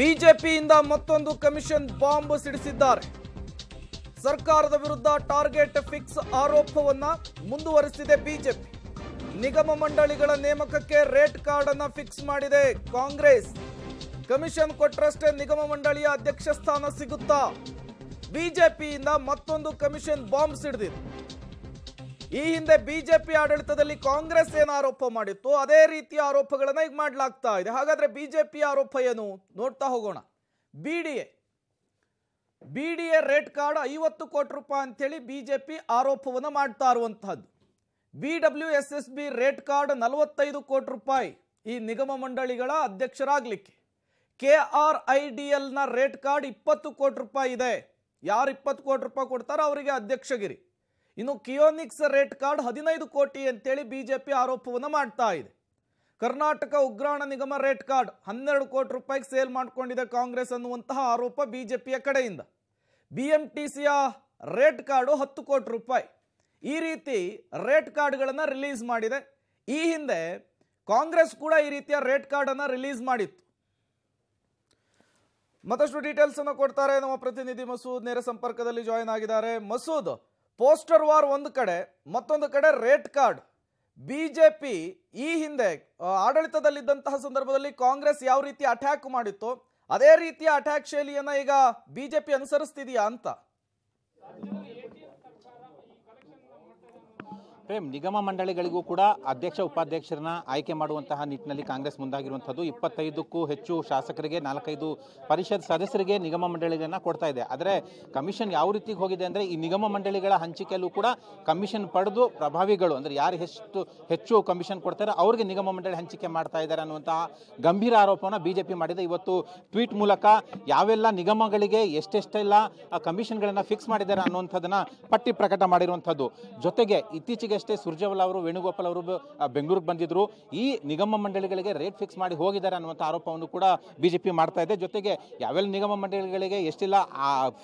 ಬಿಜೆಪಿಯಿಂದ ಮತ್ತೊಂದು commission bomb ಸಿಡಿಸಿದ್ದಾರೆ ಸರ್ಕಾರದ ವಿರುದ್ಧ ಟಾರ್ಗೆಟ್ ಫಿಕ್ಸ್ ಆರೋಪವನ್ನ ಮುಂದುವರಿಸಿದೆ ಬಿಜೆಪಿ ನಿಗಮ ಮಂಡಳಿಗಳ ನೇಮಕಕ್ಕೆ ರೇಟ್ ಕಾರ್ಡ್ ಅನ್ನ ಫಿಕ್ಸ್ ಮಾಡಿದೆ ಕಾಂಗ್ರೆಸ್ ಕಮಿಷನ್ ಕೊಟ್ಟರಷ್ಟೇ ನಿಗಮ ಮಂಡಳಿಯ ಅಧ್ಯಕ್ಷ ಸ್ಥಾನ ಸಿಗುತ್ತಾ ಬಿಜೆಪಿಯಿಂದ ಮತ್ತೊಂದು ಕಮಿಷನ್ ಬಾಂಬ್ ಸಿಡಿದಿದೆ ಈ ಹಿಂದೆ ಬಿಜೆಪಿ ಆಡಳಿತದಲ್ಲಿ ಕಾಂಗ್ರೆಸ್ ಏನು ಆರೋಪ ಮಾಡಿತ್ತು ಅದೇ ರೀತಿಯ ಆರೋಪಗಳನ್ನ ಈಗ ಮಾಡಲಾಗ್ತಾ ಇದೆ ಹಾಗಾದ್ರೆ ಬಿಜೆಪಿ ಆರೋಪ ಏನು ನೋಡ್ತಾ ಹೋಗೋಣ B D A B D A rate card ಐವತ್ತು ಕೋಟಿ ರೂಪಾಯಿ ಅಂತೇಳಿ ಬಿಜೆಪಿ ಆರೋಪವನ್ನು ಮಾಡ್ತಾ ಇರುವಂತಹದ್ದು B W S S B rate card ನಲವತ್ತೈದು ಕೋಟಿ ರೂಪಾಯಿ ಈ ನಿಗಮ ಮಂಡಳಿಗಳ ಅಧ್ಯಕ್ಷರಾಗಲಿಕ್ಕೆ ಕೆ ಆರ್ ಐ ಡಿ ಎಲ್ನ ರೇಟ್ ಕಾರ್ಡ್ ಇಪ್ಪತ್ತು ಕೋಟಿ ರೂಪಾಯಿ ಇದೆ ಯಾರು ಇಪ್ಪತ್ತು ಕೋಟಿ ರೂಪಾಯಿ ಕೊಡ್ತಾರೋ ಅವರಿಗೆ ಅಧ್ಯಕ್ಷಗಿರಿ ಇನ್ನು ಕಿಯೋನಿಕ್ಸ್ ರೇಟ್ ಕಾರ್ಡ್ ಹದಿನೈದು ಕೋಟಿ ಅಂತೇಳಿ ಬಿಜೆಪಿ ಆರೋಪವನ್ನು ಮಾಡ್ತಾ ಇದೆ ಕರ್ನಾಟಕ ಉಗ್ರಾಣ ನಿಗಮ ರೇಟ್ ಕಾರ್ಡ್ ಹನ್ನೆರಡು ಕೋಟಿ ರೂಪಾಯಿಗೆ ಸೇಲ್ ಮಾಡಿಕೊಂಡಿದೆ ಕಾಂಗ್ರೆಸ್ ಅನ್ನುವಂತಹ ಆರೋಪ ಬಿಜೆಪಿಯ ಕಡೆಯಿಂದ ಬಿ ಎಂ ಟಿ ಸಿಯ ರೇಟ್ ಕಾರ್ಡು ಹತ್ತು ಕೋಟಿ ರೂಪಾಯಿ ಈ ರೀತಿ ರೇಟ್ ಕಾರ್ಡ್ಗಳನ್ನು ರಿಲೀಸ್ ಮಾಡಿದೆ ಈ ಹಿಂದೆ ಕಾಂಗ್ರೆಸ್ ಕೂಡ ಈ ರೀತಿಯ ರೇಟ್ ಕಾರ್ಡನ್ನು ರಿಲೀಸ್ ಮಾಡಿತ್ತು ಮತ್ತಷ್ಟು ಡೀಟೇಲ್ಸ್ ಅನ್ನು ಕೊಡ್ತಾರೆ ನಮ್ಮ ಪ್ರತಿನಿಧಿ ಮಸೂದ್ ನೇರ ಸಂಪರ್ಕದಲ್ಲಿ ಜಾಯಿನ್ ಆಗಿದ್ದಾರೆ ಮಸೂದ್ ಪೋಸ್ಟರ್ ವಾರ್ ಒಂದು ಕಡೆ ಮತ್ತೊಂದು ಕಡೆ rate card B J P ಈ ಹಿಂದೆ ಆಡಳಿತದಲ್ಲಿದ್ದಂತಹ ಸಂದರ್ಭದಲ್ಲಿ ಕಾಂಗ್ರೆಸ್ ಯಾವ ರೀತಿ ಅಟ್ಯಾಕ್ ಮಾಡಿತ್ತು ಅದೇ ರೀತಿಯ ಅಟ್ಯಾಕ್ ಶೈಲಿಯನ್ನ ಈಗ ಬಿ ಜೆ ಅನುಸರಿಸ್ತಿದೆಯಾ ಅಂತ ನಿಗಮ ಮಂಡಳಿಗಳಿಗೂ ಕೂಡ ಅಧ್ಯಕ್ಷ ಉಪಾಧ್ಯಕ್ಷರನ್ನ ಆಯ್ಕೆ ಮಾಡುವಂತಹ ನಿಟ್ಟಿನಲ್ಲಿ ಕಾಂಗ್ರೆಸ್ ಮುಂದಾಗಿರುವಂಥದ್ದು ಇಪ್ಪತ್ತೈದಕ್ಕೂ ಹೆಚ್ಚು ಶಾಸಕರಿಗೆ ನಾಲ್ಕೈದು ಪರಿಷತ್ ಸದಸ್ಯರಿಗೆ ನಿಗಮ ಮಂಡಳಿಗಳನ್ನ ಕೊಡ್ತಾ ಇದೆ ಆದರೆ ಕಮಿಷನ್ ಯಾವ ರೀತಿ ಹೋಗಿದೆ ಅಂದರೆ ಈ ನಿಗಮ ಮಂಡಳಿಗಳ ಹಂಚಿಕೆಯಲ್ಲೂ ಕೂಡ ಕಮಿಷನ್ ಪಡೆದು ಪ್ರಭಾವಿಗಳು ಅಂದರೆ ಯಾರು ಎಷ್ಟು ಹೆಚ್ಚು ಕಮಿಷನ್ ಕೊಡ್ತಾರೆ ಅವರಿಗೆ ನಿಗಮ ಮಂಡಳಿ ಹಂಚಿಕೆ ಮಾಡ್ತಾ ಇದ್ದಾರೆ ಅನ್ನುವಂತಹ ಗಂಭೀರ ಆರೋಪವನ್ನು ಬಿಜೆಪಿ ಮಾಡಿದೆ ಇವತ್ತು ಟ್ವೀಟ್ ಮೂಲಕ ಯಾವೆಲ್ಲ ನಿಗಮಗಳಿಗೆ ಎಷ್ಟೆಷ್ಟೆಲ್ಲ ಕಮಿಷನ್ಗಳನ್ನು ಫಿಕ್ಸ್ ಮಾಡಿದ್ದಾರೆ ಅನ್ನುವಂಥದ್ದನ್ನು ಪಟ್ಟಿ ಪ್ರಕಟ ಮಾಡಿರುವಂಥದ್ದು ಜೊತೆಗೆ ಇತ್ತೀಚೆಗೆ ಈಗಷ್ಟೇ ಸುರ್ಜೇವಾಲ ಅವರು ವೇಣುಗೋಪಾಲ್ ಅವರು ಬೆಂಗಳೂರಿಗೆ ಬಂದಿದ್ರು ಈ ನಿಗಮ ಮಂಡಳಿಗಳಿಗೆ ರೇಟ್ ಫಿಕ್ಸ್ ಮಾಡಿ ಹೋಗಿದ್ದಾರೆ ಅನ್ನುವಂಥ ಆರೋಪವನ್ನು ಕೂಡ ಬಿಜೆಪಿ ಮಾಡ್ತಾ ಇದೆ ಜೊತೆಗೆ ಯಾವೆಲ್ಲ ನಿಗಮ ಮಂಡಳಿಗಳಿಗೆ ಎಷ್ಟೆಲ್ಲ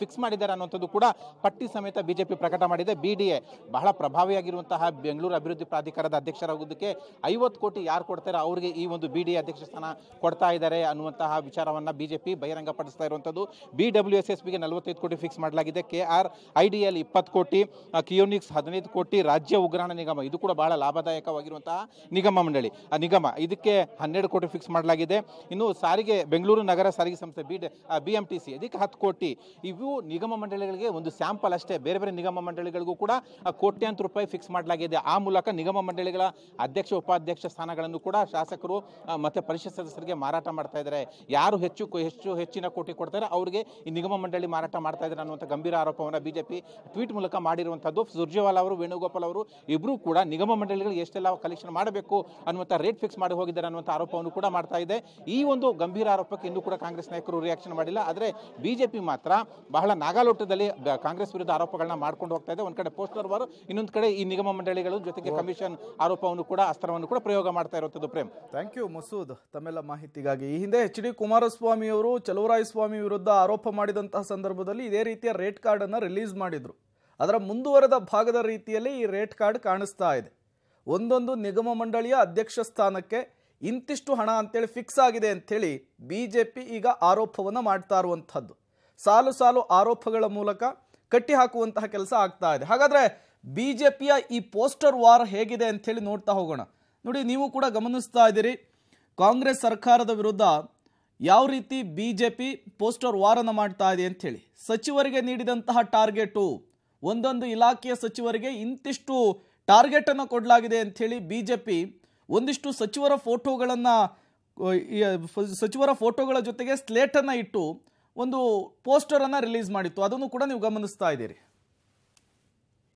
ಫಿಕ್ಸ್ ಮಾಡಿದ್ದಾರೆ ಅನ್ನುವಂಥದ್ದು ಕೂಡ ಪಟ್ಟಿ ಸಮೇತ ಬಿಜೆಪಿ ಪ್ರಕಟ ಮಾಡಿದೆ ಬಿ ಡಿ ಎ ಬಹಳ ಪ್ರಭಾವಿಯಾಗಿರುವಂತಹ ಬೆಂಗಳೂರು ಅಭಿವೃದ್ಧಿ ಪ್ರಾಧಿಕಾರದ ಅಧ್ಯಕ್ಷರಾಗೋದಕ್ಕೆ ಐವತ್ತು ಕೋಟಿ ಯಾರು ಕೊಡ್ತಾರೆ ಅವರಿಗೆ ಈ ಒಂದು ಬಿ ಅಧ್ಯಕ್ಷ ಸ್ಥಾನ ಕೊಡ್ತಾ ಇದ್ದಾರೆ ಅನ್ನುವಂತಹ ವಿಚಾರವನ್ನು ಬಿಜೆಪಿ ಬಹಿರಂಗಪಡಿಸ್ತಾ ಇರುವಂಥದ್ದು ಬಿ ಡಬ್ಲ್ಯೂ ಎಸ್ ಎಸ್ ಬಿಗೆ ನಲವತ್ತೈದು ಕೋಟಿ ಫಿಕ್ಸ್ ಮಾಡಲಾಗಿದೆ K R I D L ಇಪ್ಪತ್ತು ಕೋಟಿ ಕಿಯೋನಿಕ್ಸ್ ಹದಿನೈದು ಕೋಟಿ ರಾಜ್ಯ ಉಗ್ರ ನಿಗಮ ಇದು ಕೂಡ ಬಹಳ ಲಾಭದಾಯಕವಾಗಿರುವಂತಹ ನಿಗಮ ಮಂಡಳಿ ಆ ನಿಗಮ ಇದಕ್ಕೆ ಹನ್ನೆರಡು ಕೋಟಿ ಫಿಕ್ಸ್ ಮಾಡಲಾಗಿದೆ ಇನ್ನು ಸಾರಿಗೆ ಬೆಂಗಳೂರು ನಗರ ಸಾರಿಗೆ ಸಂಸ್ಥೆ B B M T C ಇದಕ್ಕೆ ಹತ್ತು ಕೋಟಿ ಇವು ನಿಗಮ ಮಂಡಳಿಗಳಿಗೆ ಒಂದು ಸ್ಯಾಂಪಲ್ ಅಷ್ಟೇ ಬೇರೆ ಬೇರೆ ನಿಗಮ ಮಂಡಳಿಗಳಿಗೂ ಕೂಡ ಕೋಟ್ಯಾಂತರ ರೂಪಾಯಿ ಫಿಕ್ಸ್ ಮಾಡಲಾಗಿದೆ ಆ ಮೂಲಕ ನಿಗಮ ಮಂಡಳಿಗಳ ಅಧ್ಯಕ್ಷ ಉಪಾಧ್ಯಕ್ಷ ಸ್ಥಾನಗಳನ್ನು ಕೂಡ ಶಾಸಕರು ಮತ್ತೆ ಪರಿಷತ್ ಸದಸ್ಯರಿಗೆ ಮಾರಾಟ ಮಾಡ್ತಾ ಇದ್ದಾರೆ ಯಾರು ಹೆಚ್ಚು ಹೆಚ್ಚು ಹೆಚ್ಚಿನ ಕೋಟಿ ಕೊಡ್ತಾರೆ ಅವರಿಗೆ ಈ ನಿಗಮ ಮಂಡಳಿ ಮಾರಾಟ ಮಾಡ್ತಾ ಇದ್ದಾರೆ ಅನ್ನುವಂಥ ಗಂಭೀರ ಆರೋಪವನ್ನು ಬಿಜೆಪಿ ಟ್ವೀಟ್ ಮೂಲಕ ಮಾಡಿರುವಂಥದ್ದು ಸುರ್ಜೇವಾಲಾ ಅವರು ವೇಣುಗೋಪಾಲ್ ಅವರು ಇಬ್ಬರೂ ಕೂಡ ನಿಗಮ ಮಂಡಳಿಗಳು ಎಷ್ಟೆಲ್ಲ ಕಲೆಕ್ಷನ್ ಮಾಡಬೇಕು ಅನ್ನುವಂಥ ರೇಟ್ ಫಿಕ್ಸ್ ಮಾಡಿ ಹೋಗಿದ್ದಾರೆ ಅನ್ನುವಂಥ ಆರೋಪವನ್ನು ಕೂಡ ಮಾಡ್ತಾ ಇದೆ ಈ ಒಂದು ಗಂಭೀರ ಆರೋಪಕ್ಕೆ ಇನ್ನೂ ಕೂಡ ಕಾಂಗ್ರೆಸ್ ನಾಯಕರು ರಿಯಾಕ್ಷನ್ ಮಾಡಿಲ್ಲ ಆದರೆ ಬಿಜೆಪಿ ಮಾತ್ರ ಬಹಳ ನಾಗಾಲೋಟದಲ್ಲಿ ಕಾಂಗ್ರೆಸ್ ವಿರುದ್ಧ ಆರೋಪಗಳನ್ನ ಮಾಡ್ಕೊಂಡು ಹೋಗ್ತಾ ಇದೆ ಒಂದು ಕಡೆ ಪೋಸ್ಟರ್ ವಾರು ಇನ್ನೊಂದು ಕಡೆ ಈ ನಿಗಮ ಮಂಡಳಿಗಳು ಜೊತೆಗೆ ಕಮಿಷನ್ ಆರೋಪವನ್ನು ಕೂಡ ಅಸ್ತ್ರವನ್ನು ಕೂಡ ಪ್ರಯೋಗ ಮಾಡ್ತಾ ಇರುವಂಥದ್ದು ಪ್ರೇಮ್ ಥ್ಯಾಂಕ್ ಯು ಮಸೂದ್ ತಮ್ಮೆಲ್ಲ ಮಾಹಿತಿಗಾಗಿ ಈ ಹಿಂದೆ ಎಚ್ ಡಿ ಕುಮಾರಸ್ವಾಮಿ ಅವರು ಚಲುವರಾಯಸ್ವಾಮಿ ವಿರುದ್ಧ ಆರೋಪ ಮಾಡಿದಂತಹ ಸಂದರ್ಭದಲ್ಲಿ ಇದೇ ರೀತಿಯ ರೇಟ್ ಕಾರ್ಡ್ ರಿಲೀಸ್ ಮಾಡಿದ್ರು ಅದರ ಮುಂದುವರೆದ ಭಾಗದ ರೀತಿಯಲ್ಲಿ ಈ ರೇಟ್ ಕಾರ್ಡ್ ಕಾಣಿಸ್ತಾ ಇದೆ ಒಂದೊಂದು ನಿಗಮ ಮಂಡಳಿಯ ಅಧ್ಯಕ್ಷ ಸ್ಥಾನಕ್ಕೆ ಇಂತಿಷ್ಟು ಹಣ ಅಂತೇಳಿ ಫಿಕ್ಸ್ ಆಗಿದೆ ಅಂಥೇಳಿ ಬಿ ಜೆ ಪಿ ಈಗ ಆರೋಪವನ್ನು ಮಾಡ್ತಾ ಇರುವಂಥದ್ದು ಸಾಲು ಸಾಲು ಆರೋಪಗಳ ಮೂಲಕ ಕಟ್ಟಿ ಹಾಕುವಂತಹ ಕೆಲಸ ಆಗ್ತಾ ಇದೆ ಹಾಗಾದರೆ ಬಿ ಜೆ ಪಿಯ ಈ ಪೋಸ್ಟರ್ ವಾರ್ ಹೇಗಿದೆ ಅಂಥೇಳಿ ನೋಡ್ತಾ ಹೋಗೋಣ ನೋಡಿ ನೀವು ಕೂಡ ಗಮನಿಸ್ತಾ ಇದ್ದೀರಿ ಕಾಂಗ್ರೆಸ್ ಸರ್ಕಾರದ ವಿರುದ್ಧ ಯಾವ ರೀತಿ ಬಿ ಜೆ ಪಿ ಪೋಸ್ಟರ್ ವಾರನ್ನು ಮಾಡ್ತಾ ಇದೆ ಅಂಥೇಳಿ ಸಚಿವರಿಗೆ ನೀಡಿದಂತಹ ಟಾರ್ಗೆಟು ಒಂದೊಂದು ಇಲಾಖೆಯ ಸಚಿವರಿಗೆ ಇಂತಿಷ್ಟು ಟಾರ್ಗೆಟನ್ನು ಕೊಡಲಾಗಿದೆ ಅಂಥೇಳಿ ಬಿ ಜೆ ಪಿ ಒಂದಿಷ್ಟು ಸಚಿವರ ಫೋಟೋಗಳನ್ನು ಸಚಿವರ ಫೋಟೋಗಳ ಜೊತೆಗೆ ಸ್ಲೇಟನ್ನು ಇಟ್ಟು ಒಂದು ಪೋಸ್ಟರನ್ನು ರಿಲೀಸ್ ಮಾಡಿತ್ತು ಅದನ್ನು ಕೂಡ ನೀವು ಗಮನಿಸ್ತಾ ಇದ್ದೀರಿ